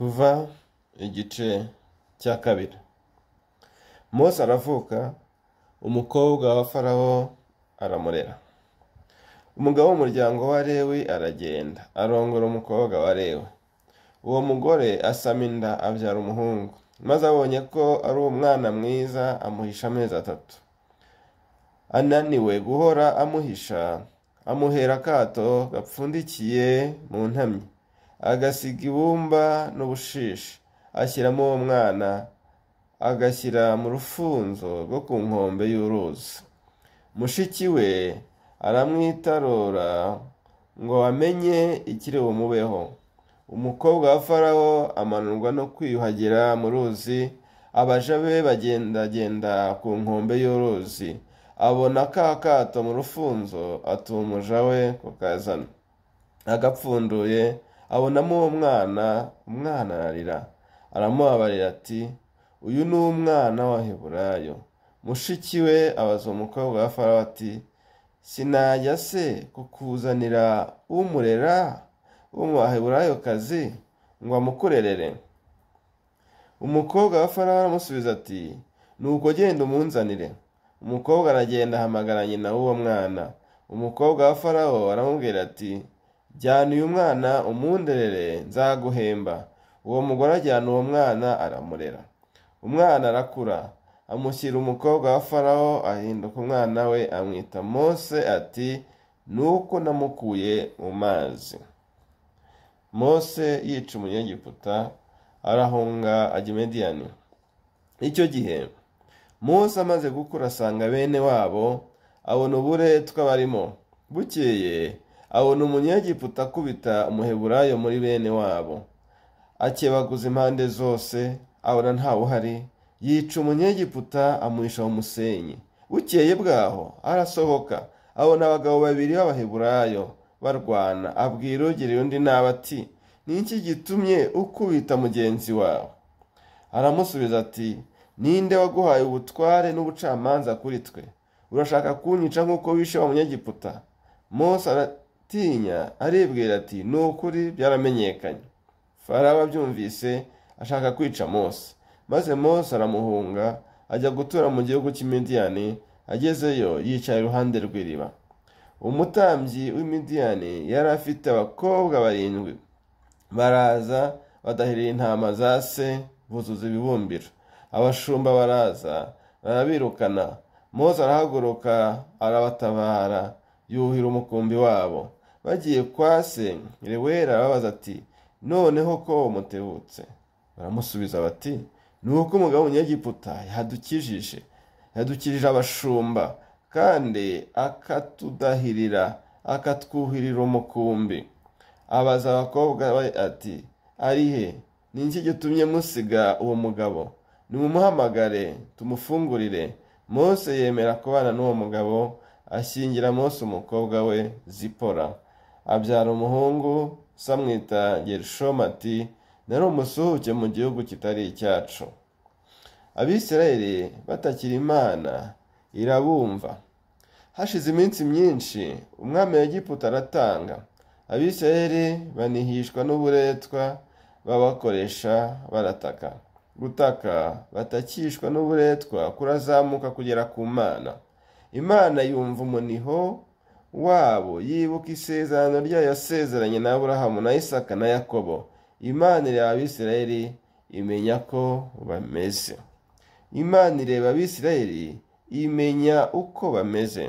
kuva igice cya kabiri mose aravuka umukobwa wa farawo aramurera umugabo w'umuryango wa lewi aragenda arongora umukobwa wa lewi uwo mugore asama inda abyara umuhungu maze abonye ko ari umwana mwiza amuhisha amezi atatu ananiwe guhora amuhisha amuhera akato gapfundikiye mu ntamyi agasiga ibumba n'ubushishi ashyiramo uwo mwana agashyira mu rufunzo rwo ku nkombe y'uruzi mushiki we aramwitarura ngo amenye ikiri bumubeho umukobwa wa farawo amanurwa no kwiyuhagira mu ruzi abaja be bagendagenda ku nkombe y'uruzi abona ka kato mu rufunzo atumuja we kukazana agapfunduye abonamo uwo mwana umwana ararira aramubabarira ati uyu ni umwana w'aheburayo mushiki we abaza umukobwa wa farawo ati sinajya se kukuzanira umurera kazi ngo amukurerere umukobwa wa farawo aramusubiza ati nuko genda umunzanire umukobwa aragenda ahamagara nyina w'uwo mwana umukobwa wa farawo aramubwira ati jyana uyu mwana umunderere nzaguhemba uwo mugore ajyana uwo mwana aramurera umwana arakura amushyira umukobwa wa farawo ahinduka umwana we amwita mose ati nuko namukuye mu mazi mose yica umunyegiputa arahunga ajya mediyani icyo gihe mose amaze gukura asanga bene wabo abona uburetwa barimo bukeye abona umunyegiputa akubita umuheburayo muri bene wabo akebaguza impande zose abona ntawe uhari yica umunyegiputa amuhisha mu musenyi bukeye bwaho arasohoka abona abagabo babiri b'abaheburayo barwana abwira ugira undi nabi ati ni iki gitumye ukubita mugenzi wawe aramusubiza ati ninde waguhaye ubutware n'ubucamanza kuri twe urashaka kunyica nk'uko wishe wa munyegiputa tinya aribwira ati ni ukuri byaramenyekanye faraba abyumvise ashaka kwica mose maze mose aramuhunga ajya gutura mu gihugu cy'imidiyani agezeyo yicaye iruhande rw'iriba umutambyi w'imidiyani yari afite abakobwa barindwi baraza badahiriye intama za se buzuza ibibumbiro abashumba baraza barabirukana mose arahaguruka arabatabara yuhira umukumbi wabo bagiye kwa se rewera babaza ati noneho ko mutehutse baramusubiza bati ni uko umugabo w'umunyegiputa yadukijije yadukijije abashumba kandi akatudahirira akatwuhirira umukumbi abaza abakobwa ati arihe ni iki gitumye musiga uwo mugabo nimumuhamagare tumufungurire Mose yemera kubana n'uwo mugabo ashyingira Mose umukobwa we zipora abyara umuhungu samwita gerushoma nari umusuhuke mu gihugu kitari icyacu abisirayeli batakira imana irabumva hashize iminsi myinshi umwami wa giputa aratanga abisirayeli banihishwa n'uburetwa babakoresha barataka gutaka batakishwa n'uburetwa kurazamuka kugera ku mana imana yumva umuniho wabo yibuka isezerano ryayo yasezeranye na aburahamu na isaka na yakobo imana ireba abisirayeli imenya ko bameze imana ireba abisirayeli imenya uko bameze